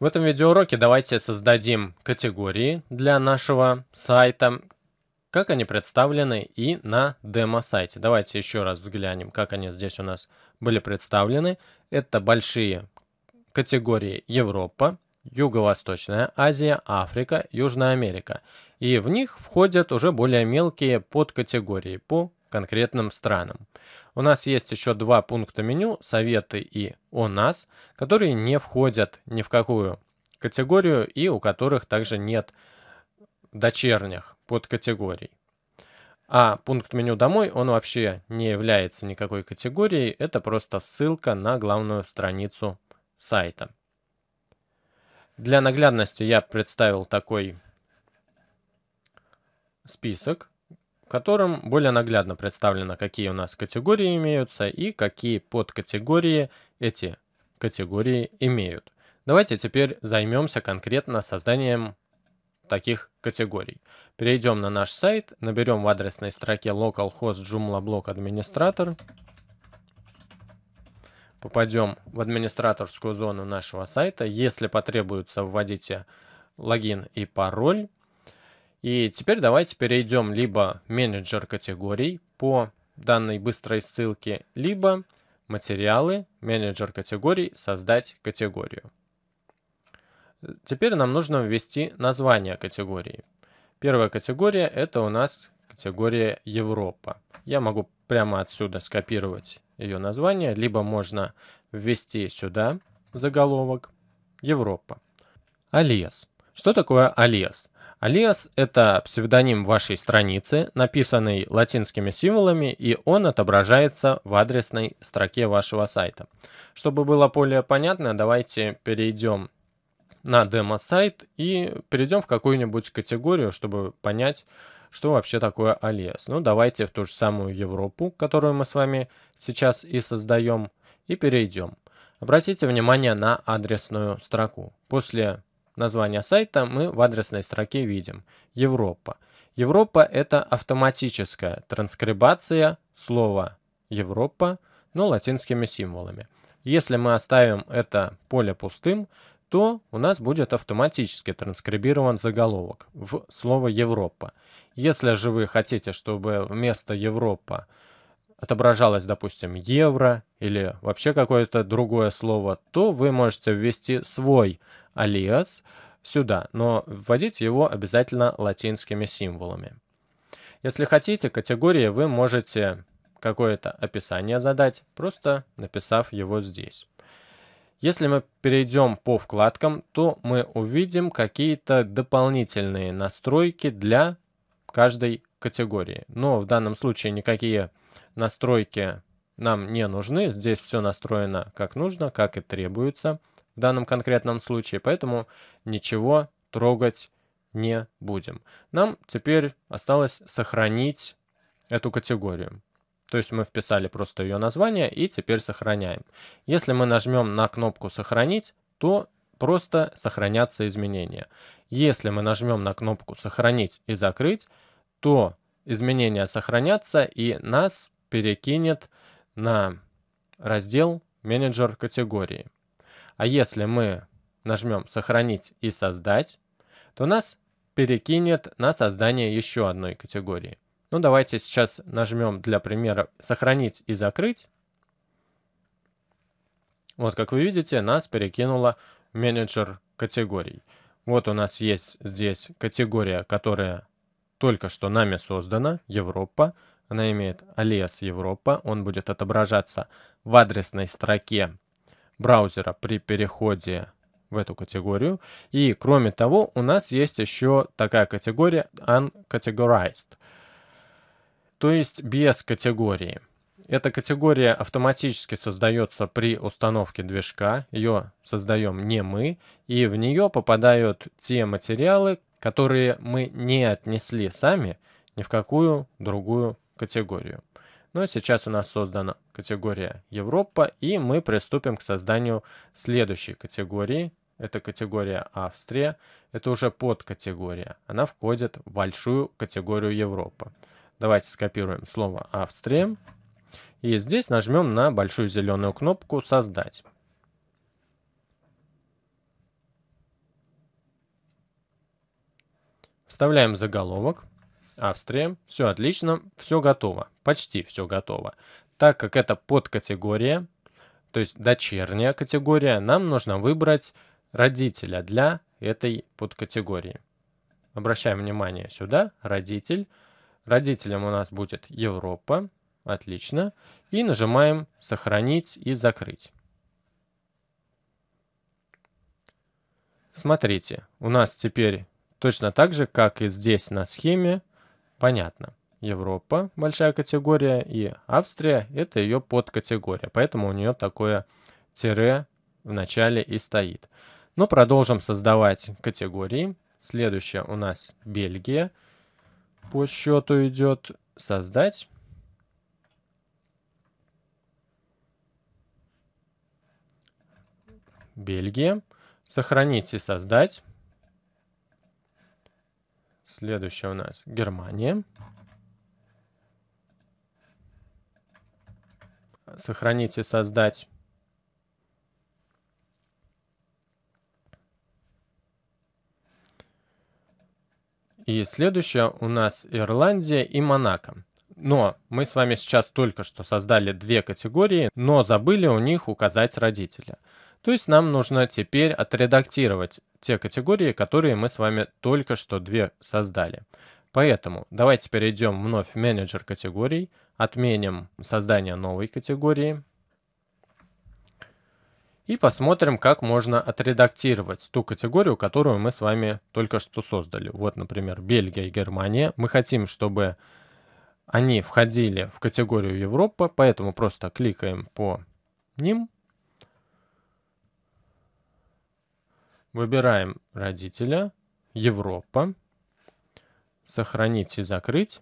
В этом видеоуроке давайте создадим категории для нашего сайта, как они представлены и на демо-сайте. Давайте еще раз взглянем, как они здесь у нас были представлены. Это большие категории Европа, Юго-Восточная Азия, Африка, Южная Америка. И в них входят уже более мелкие подкатегории по конкретным странам. У нас есть еще два пункта меню «Советы» и «О нас», которые не входят ни в какую категорию и у которых также нет дочерних подкатегорий. А пункт меню «Домой» он вообще не является никакой категорией, это просто ссылка на главную страницу сайта. Для наглядности я представил такой список в котором более наглядно представлено, какие у нас категории имеются и какие подкатегории эти категории имеют. Давайте теперь займемся конкретно созданием таких категорий. Перейдем на наш сайт, наберем в адресной строке localhost joomla block администратор, попадем в администраторскую зону нашего сайта. Если потребуется, вводите логин и пароль. И теперь давайте перейдем либо менеджер категорий по данной быстрой ссылке, либо материалы, менеджер категорий, создать категорию. Теперь нам нужно ввести название категории. Первая категория это у нас категория Европа. Я могу прямо отсюда скопировать ее название, либо можно ввести сюда заголовок Европа. Алиас. Что такое алиас? Алиас это псевдоним вашей страницы, написанный латинскими символами, и он отображается в адресной строке вашего сайта. Чтобы было более понятно, давайте перейдем на демо-сайт и перейдем в какую-нибудь категорию, чтобы понять, что вообще такое алиас. Ну, давайте в ту же самую Европу, которую мы с вами сейчас и создаем, и перейдем. Обратите внимание на адресную строку. После Название сайта мы в адресной строке видим. Европа. Европа – это автоматическая транскрибация слова Европа, но латинскими символами. Если мы оставим это поле пустым, то у нас будет автоматически транскрибирован заголовок в слово «Европа». Если же вы хотите, чтобы вместо «Европа» отображалось, допустим, евро или вообще какое-то другое слово, то вы можете ввести свой alias сюда, но вводить его обязательно латинскими символами. Если хотите, категории вы можете какое-то описание задать, просто написав его здесь. Если мы перейдем по вкладкам, то мы увидим какие-то дополнительные настройки для каждой категории. Но в данном случае никакие настройки нам не нужны. Здесь все настроено как нужно, как и требуется в данном конкретном случае, поэтому ничего трогать не будем. Нам теперь осталось сохранить эту категорию. То есть мы вписали просто ее название и теперь сохраняем. Если мы нажмем на кнопку «Сохранить», то просто сохранятся изменения. Если мы нажмем на кнопку «Сохранить» и «Закрыть», то изменения сохранятся и нас перекинет на раздел «Менеджер категории». А если мы нажмем «Сохранить и создать», то нас перекинет на создание еще одной категории. Ну, давайте сейчас нажмем для примера «Сохранить и закрыть». Вот, как вы видите, нас перекинуло менеджер категорий. Вот у нас есть здесь категория, которая только что нами создана, Европа. Она имеет Алиас Европа. Он будет отображаться в адресной строке браузера при переходе в эту категорию. И кроме того, у нас есть еще такая категория uncategorized, то есть без категории. Эта категория автоматически создается при установке движка, ее создаем не мы, и в нее попадают те материалы, которые мы не отнесли сами ни в какую другую категорию. Но ну, а сейчас у нас создана категория Европа, и мы приступим к созданию следующей категории. Это категория Австрия. Это уже подкатегория. Она входит в большую категорию Европа. Давайте скопируем слово Австрия. И здесь нажмем на большую зеленую кнопку «Создать». Вставляем заголовок. Австрия. Все отлично, все готово, почти все готово. Так как это подкатегория, то есть дочерняя категория, нам нужно выбрать родителя для этой подкатегории. Обращаем внимание сюда, родитель. Родителем у нас будет Европа, отлично. И нажимаем «Сохранить» и «Закрыть». Смотрите, у нас теперь точно так же, как и здесь на схеме, Понятно. Европа – большая категория, и Австрия – это ее подкатегория, поэтому у нее такое тире в начале и стоит. Но продолжим создавать категории. Следующая у нас Бельгия. По счету идет создать. Бельгия. Сохранить и создать. Следующая у нас Германия. Сохранить и создать. И следующая у нас Ирландия и Монако. Но мы с вами сейчас только что создали две категории, но забыли у них указать родителя. То есть нам нужно теперь отредактировать те категории, которые мы с вами только что две создали. Поэтому давайте перейдем вновь в менеджер категорий, отменим создание новой категории и посмотрим, как можно отредактировать ту категорию, которую мы с вами только что создали. Вот, например, Бельгия и Германия. Мы хотим, чтобы они входили в категорию Европа, поэтому просто кликаем по ним Выбираем родителя, Европа, сохранить и закрыть.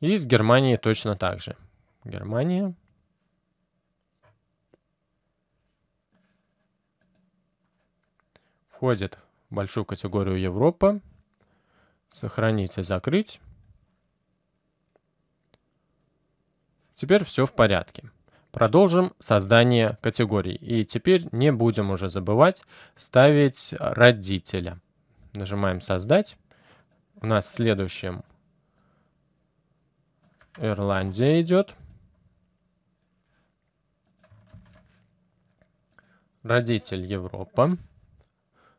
И с Германией точно так же. Германия. Входит в большую категорию Европа. Сохранить и закрыть. Теперь все в порядке. Продолжим создание категорий. И теперь не будем уже забывать ставить родителя. Нажимаем «Создать». У нас следующем Ирландия идет. Родитель Европа.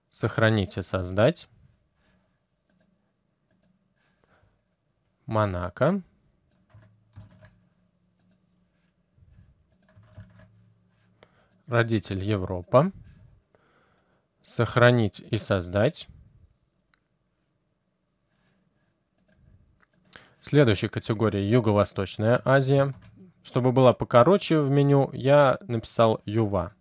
Сохранить и создать. Монако. родитель Европа, сохранить и создать. Следующая категория Юго-Восточная Азия. Чтобы была покороче в меню, я написал Юва.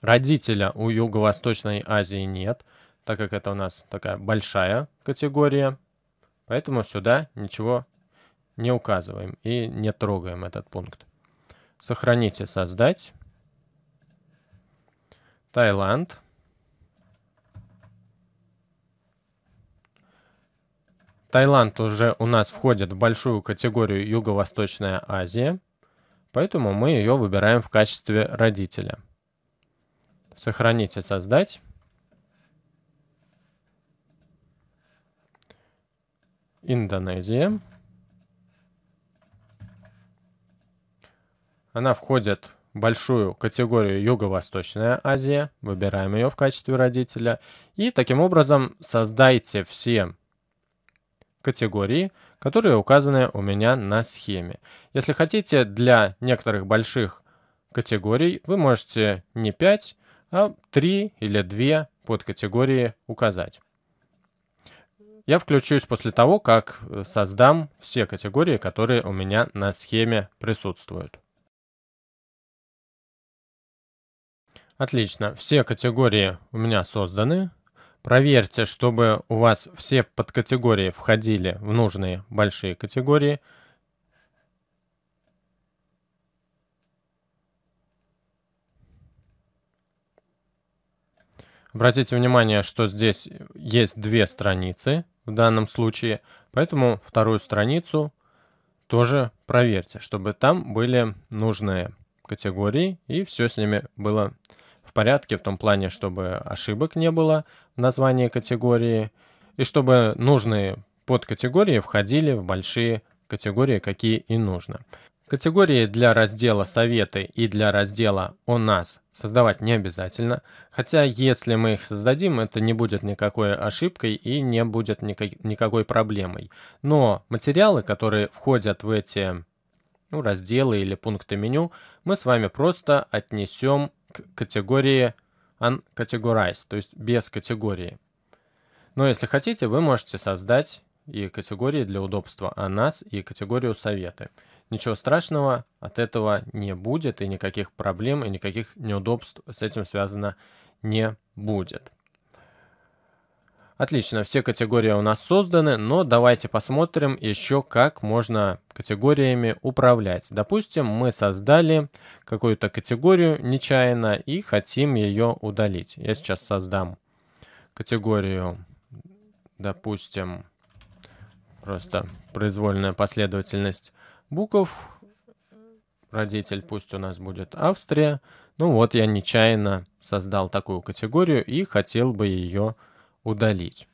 Родителя у Юго-Восточной Азии нет, так как это у нас такая большая категория. Поэтому сюда ничего не указываем и не трогаем этот пункт. Сохранить и создать. Таиланд. Таиланд уже у нас входит в большую категорию Юго-Восточная Азия, поэтому мы ее выбираем в качестве родителя. Сохранить и создать. Индонезия. Она входит в большую категорию Юго-Восточная Азия. Выбираем ее в качестве родителя. И таким образом создайте все категории, которые указаны у меня на схеме. Если хотите, для некоторых больших категорий вы можете не 5, а 3 или 2 подкатегории указать. Я включусь после того, как э, создам все категории, которые у меня на схеме присутствуют. Отлично, все категории у меня созданы. Проверьте, чтобы у вас все подкатегории входили в нужные большие категории. Обратите внимание, что здесь есть две страницы в данном случае, поэтому вторую страницу тоже проверьте, чтобы там были нужные категории и все с ними было порядке в том плане, чтобы ошибок не было в названии категории, и чтобы нужные подкатегории входили в большие категории, какие и нужно. Категории для раздела «Советы» и для раздела «О нас» создавать не обязательно, хотя если мы их создадим, это не будет никакой ошибкой и не будет никак, никакой проблемой. Но материалы, которые входят в эти ну, разделы или пункты меню, мы с вами просто отнесем категории uncategorized, то есть без категории. Но если хотите, вы можете создать и категории для удобства о а нас и категорию советы. Ничего страшного от этого не будет и никаких проблем и никаких неудобств с этим связано не будет. Отлично, все категории у нас созданы, но давайте посмотрим еще, как можно категориями управлять. Допустим, мы создали какую-то категорию нечаянно и хотим ее удалить. Я сейчас создам категорию, допустим, просто произвольная последовательность букв. Родитель пусть у нас будет Австрия. Ну вот я нечаянно создал такую категорию и хотел бы ее удалить удалить.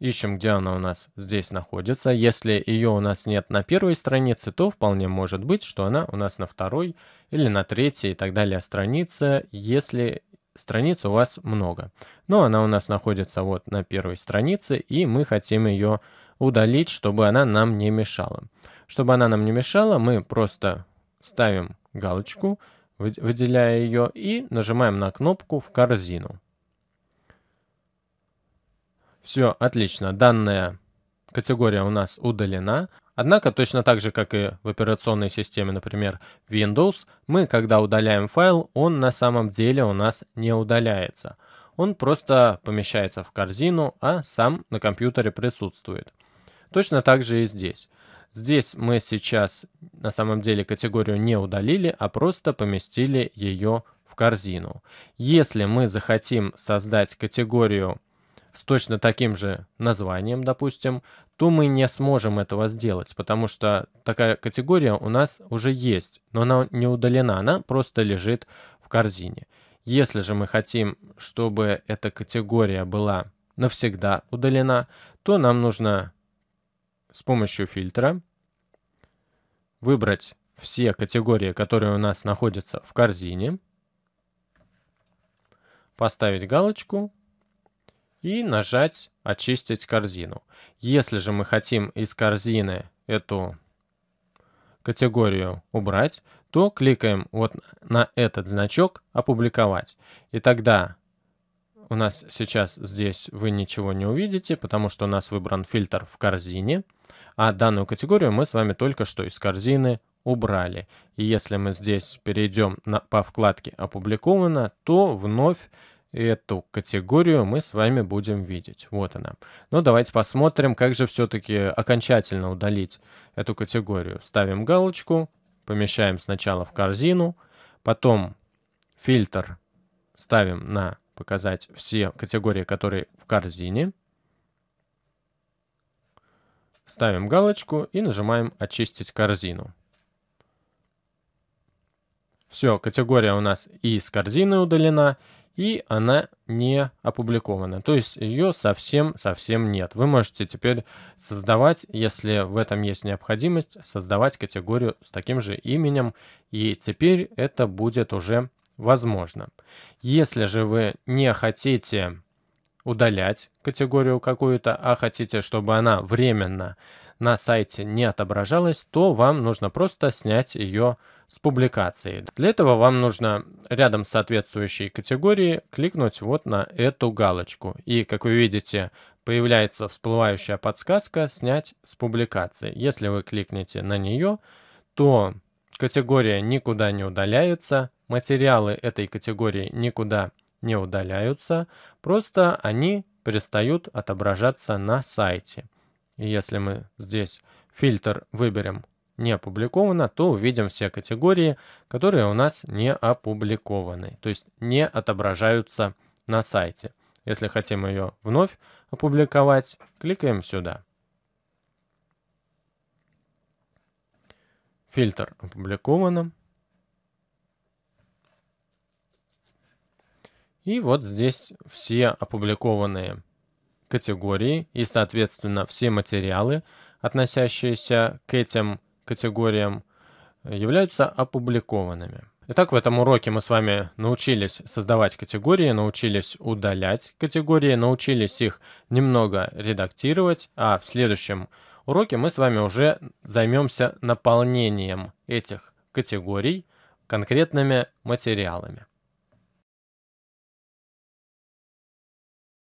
Ищем, где она у нас здесь находится. Если ее у нас нет на первой странице, то вполне может быть, что она у нас на второй или на третьей и так далее странице, если страниц у вас много. Но она у нас находится вот на первой странице, и мы хотим ее удалить, чтобы она нам не мешала. Чтобы она нам не мешала, мы просто ставим галочку, выделяя ее, и нажимаем на кнопку «В корзину». Все, отлично. Данная категория у нас удалена. Однако, точно так же, как и в операционной системе, например, Windows, мы, когда удаляем файл, он на самом деле у нас не удаляется. Он просто помещается в корзину, а сам на компьютере присутствует. Точно так же и здесь. Здесь мы сейчас на самом деле категорию не удалили, а просто поместили ее в корзину. Если мы захотим создать категорию с точно таким же названием, допустим, то мы не сможем этого сделать, потому что такая категория у нас уже есть, но она не удалена, она просто лежит в корзине. Если же мы хотим, чтобы эта категория была навсегда удалена, то нам нужно с помощью фильтра выбрать все категории, которые у нас находятся в корзине, поставить галочку и нажать «Очистить корзину». Если же мы хотим из корзины эту категорию убрать, то кликаем вот на этот значок «Опубликовать». И тогда у нас сейчас здесь вы ничего не увидите, потому что у нас выбран фильтр в корзине, а данную категорию мы с вами только что из корзины убрали. И если мы здесь перейдем на, по вкладке «Опубликовано», то вновь эту категорию мы с вами будем видеть. Вот она. Но ну, давайте посмотрим, как же все-таки окончательно удалить эту категорию. Ставим галочку, помещаем сначала в корзину, потом фильтр ставим на показать все категории, которые в корзине. Ставим галочку и нажимаем «Очистить корзину». Все, категория у нас из корзины удалена, и она не опубликована. То есть ее совсем-совсем нет. Вы можете теперь создавать, если в этом есть необходимость, создавать категорию с таким же именем, и теперь это будет уже возможно. Если же вы не хотите удалять категорию какую-то, а хотите, чтобы она временно на сайте не отображалась, то вам нужно просто снять ее с публикации. Для этого вам нужно рядом с соответствующей категорией кликнуть вот на эту галочку. И, как вы видите, появляется всплывающая подсказка «Снять с публикации». Если вы кликнете на нее, то категория никуда не удаляется, материалы этой категории никуда не удаляются, просто они перестают отображаться на сайте. И если мы здесь фильтр выберем «Не опубликовано», то увидим все категории, которые у нас не опубликованы, то есть не отображаются на сайте. Если хотим ее вновь опубликовать, кликаем сюда. Фильтр опубликовано. И вот здесь все опубликованные категории и, соответственно, все материалы, относящиеся к этим категориям, являются опубликованными. Итак, в этом уроке мы с вами научились создавать категории, научились удалять категории, научились их немного редактировать, а в следующем уроке мы с вами уже займемся наполнением этих категорий конкретными материалами.